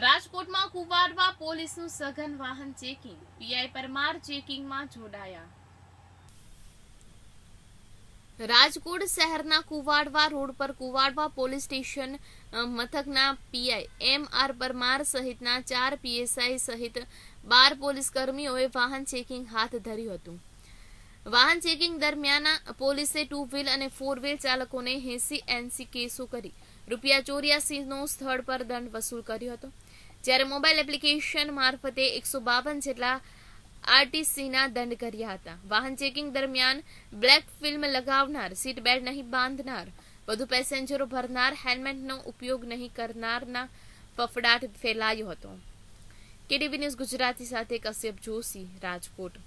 રાજકોટમાં કુવાડવા પોલીસનું સઘન વાહન ચેકિંગ પીઆઈ પરમાર ચેકિંગમાં જોડાયા રાજકોટ શહેરના કુવાડવા રોડ પર કુવાડવા પોલીસ સ્ટેશન મથકના પીઆઈ એમ આર પરમાર સહિતના ચાર પીએસઆઈ સહિત બાર પોલીસ કર્મીઓએ વાહન ચેકિંગ હાથ ધર્યું હતું વાહન ચેકિંગ દરમિયાન પોલીસે ટુ વ્હીલ અને ફોર વ્હીલ ચાલકોને એસી એનસી કેસો કરી રૂપિયા ચોર્યાસીનો સ્થળ પર દંડ વસૂલ કર્યો હતો જ્યારે મોબાઈલ એપ્લિકેશન મારફતે એકસો જેટલા આરટીસીના દંડ કર્યા હતા વાહન ચેકિંગ દરમિયાન બ્લેક ફિલ્મ લગાવનાર સીટ બેલ્ટ નહીં બાંધનાર વધુ પેસેન્જરો ભરનાર હેલ્મેટનો ઉપયોગ નહીં કરનારના ફફડાટ ફેલાયો હતો કેટીવી ન્યૂઝ ગુજરાતી સાથે કશ્યપ જોશી રાજકોટ